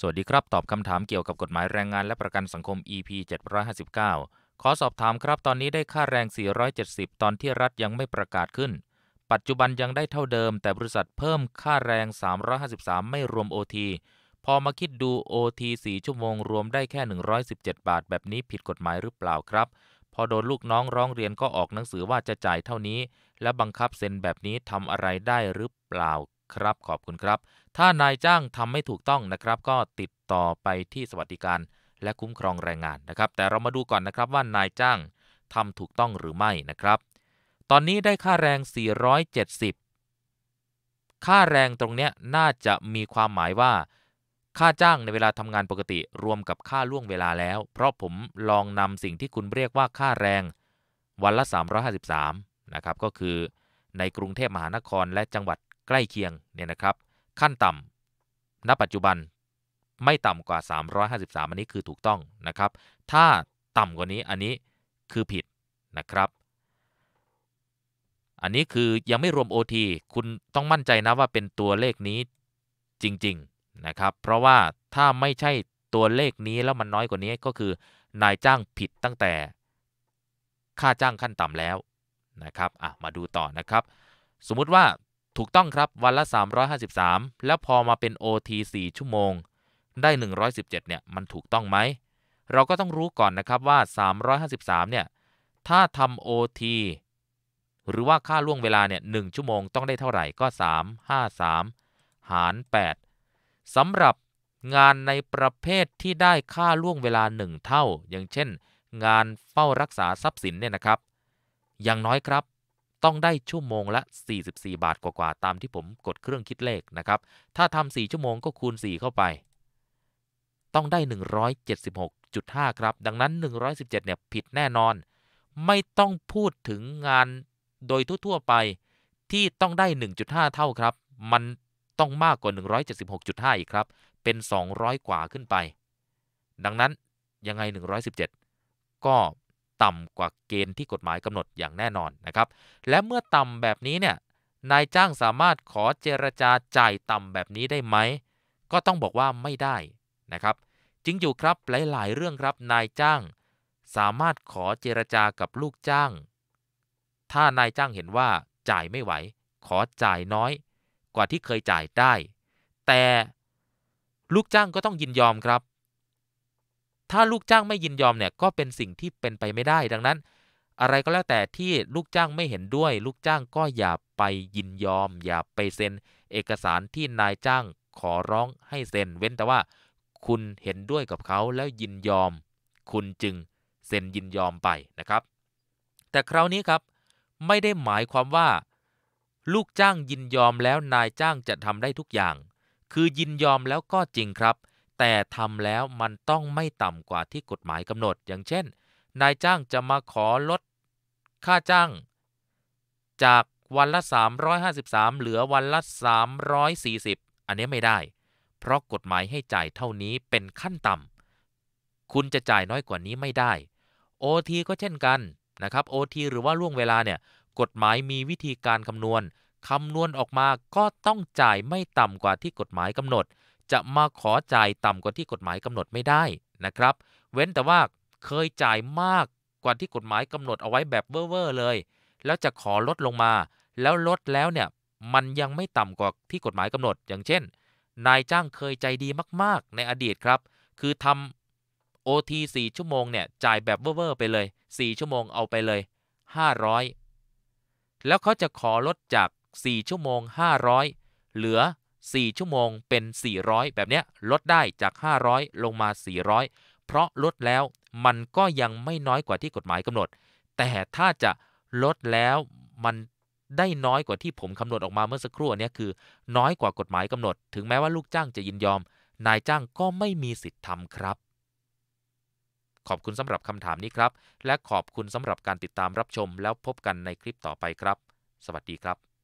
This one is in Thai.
สวัสดีครับ ตอบคำถามเกี่ยวกับกฎหมายแรงงานและประกันสังคม EP 759 ขอสอบถามครับตอนนี้ได้ค่าแรง 470 ตอนที่รัฐยังไม่ประกาศขึ้น ปัจจุบันยังได้เท่าเดิม แต่บริษัทเพิ่มค่าแรง 353 ไม่รวม OT พอมาคิดดู OT 4 ชั่วโมงรวมได้แค่ 117 บาทแบบนี้ผิดกฎหมายหรือเปล่าครับ พอโดนลูกน้องร้องเรียนก็ออกหนังสือว่าจะจ่ายเท่านี้ และบังคับเซ็นแบบนี้ทำอะไรได้หรือเปล่าครับ ขอบคุณครับ ถ้านายจ้างทำไม่ถูกต้อง นะครับ ก็ติดต่อไปที่สวัสดิการและคุ้มครองแรงงานนะครับ แต่เรามาดูก่อนนะครับว่านายจ้างทำถูกต้องหรือไม่นะครับตอนนี้ได้ค่าแรง 470 ค่าแรงตรงเนี้ยน่าจะมีความหมายว่า ค่าจ้างในเวลาทำงานปกติ รวมกับค่าล่วงเวลาแล้ว เพราะผมลองนำสิ่งที่คุณเรียกว่าค่าแรงวันละ353นะครับก็คือในกรุงเทพมหานครและจังหวัดใกล้เคียงเนี่ยนะครับ ขั้นต่ำณปัจจุบันไม่ต่ำกว่า 353 อันนี้คือถูกต้องนะครับ ถ้าต่ำกว่านี้อันนี้คือผิดนะครับ อันนี้คือยังไม่รวม OT คุณต้องมั่นใจนะว่าเป็นตัวเลขนี้จริงๆนะครับ เพราะว่าถ้าไม่ใช่ตัวเลขนี้แล้วมันน้อยกว่านี้ก็คือ นายจ้างผิดตั้งแต่ค่าจ้างขั้นต่ำแล้วนะครับอ่ะมาดูต่อนะครับ สมมุติว่าถูกต้องครับวันละ 353 แล้วพอมาเป็น OT 4 ชั่วโมงได้ 117เนี่ยมันถูกต้องไหม เราก็ต้องรู้ก่อนนะครับว่า 353เนี่ยถ้าทำ OT หรือว่าค่าล่วงเวลาเนี่ย1ชั่วโมงต้องได้เท่าไหร่ก็ 353 หาร 8 สำหรับงานในประเภทที่ได้ค่าล่วงเวลา 1 เท่า อย่างเช่นงานเฝ้ารักษาทรัพย์สินเนี่ยนะครับ อย่างน้อยครับต้องได้ชั่วโมงละ 44 บาทกว่าๆ ตามที่ผมกดเครื่องคิดเลขนะครับ ถ้าทำ4ชั่วโมงก็คูณ 4 เข้าไป ต้องได้ 176.5 ครับ ดังนั้น 117เนี่ยผิดแน่นอน ไม่ต้องพูดถึงงานโดยทั่ว ๆไปที่ต้องได้ 1.5 เท่าครับ มันต้องมากกว่า 176.5 อีกครับ เป็น 200 กว่าขึ้นไป ดังนั้นยังไง 117 ก็ต่ำกว่าเกณฑ์ที่กฎหมายกำหนดอย่างแน่นอนนะครับ และเมื่อต่ำแบบนี้เนี่ยนายจ้างสามารถขอเจรจาจ่ายต่ำแบบนี้ได้ไหม ก็ต้องบอกว่าไม่ได้นะครับจึิงอยู่ครับหลายๆเรื่องครับ นายจ้างสามารถขอเจรจากับลูกจ้าง ถ้านายจ้างเห็นว่าจ่ายไม่ไหว ขอจ่ายน้อยกว่าที่เคยจ่ายได้ แต่ลูกจ้างก็ต้องยินยอมครับถ้าลูกจ้างไม่ยินยอมเนี่ยก็เป็นสิ่งที่เป็นไปไม่ได้ดังนั้น อะไรก็แล้วแต่ที่ลูกจ้างไม่เห็นด้วย ลูกจ้างก็อย่าไปยินยอม อย่าไปเซ็น เอกสารที่นายจ้างขอร้องให้เซ็นเว้นแต่ว่าคุณเห็นด้วยกับเขาแล้วยินยอมคุณจึงเซ็นยินยอมไปนะครับ แต่คราวนี้ครับไม่ได้หมายความว่า ลูกจ้างยินยอมแล้วนายจ้างจะทำได้ทุกอย่าง คือยินยอมแล้วก็จริงครับแต่ทำแล้วมันต้องไม่ต่ำกว่าที่กฎหมายกำหนด อย่างเช่น นายจ้างจะมาขอลดค่าจ้าง จากวันละ 353 เหลือวันละ 340 อันนี้ไม่ได้ เพราะกฎหมายให้จ่ายเท่านี้เป็นขั้นต่ำคุณจะจ่ายน้อยกว่านี้ไม่ได้โอทีก็เช่นกันนะครับโอทีหรือว่าล่วงเวลาเนี่ยกฎหมายมีวิธีการคำนวณคำนวณออกมาก็ต้องจ่ายไม่ต่ำกว่าที่กฎหมายกำหนดจะมา ขอจ่ายต่ำกว่าที่กฎหมายกำหนดไม่ได้นะครับ เว้นแต่ว่าเคยจ่ายมากกว่าที่กฎหมายกำหนดเอาไว้แบบเว่อร์เลย แล้วจะขอลดลงมา แล้วลดแล้วเนี่ยมันยังไม่ต่ำกว่าที่กฎหมายกำหนด อย่างเช่น นายจ้างเคยใจดีมาก ๆในอดีตครับ คือทำโอทีสี่ชั่วโมงเนี่ยจ่ายแบบเว่อร์ไปเลย4ชั่วโมงเอาไปเลย500 แล้วเขาจะขอลดจาก 4 ชั่วโมง 500 เหลือ4ชั่วโมงเป็น 400 แบบเนี้ยลดได้จาก 500 ลงมา 400 เพราะ ลดแล้วมันก็ยังไม่น้อยกว่าที่กฎหมายกำหนด แต่ถ้าจะลดแล้วมันได้น้อยกว่าที่ผมคำนวณออกมาเมื่อสักครู่นี้คือน้อยกว่ากฎหมายกำหนดถึงแม้ว่าลูกจ้างจะยินยอม นายจ้างก็ไม่มีสิทธิ์ทำครับ ขอบคุณสำหรับคำถามนี้ครับ และขอบคุณสำหรับการติดตามรับชมแล้วพบกันในคลิปต่อไปครับ สวัสดีครับ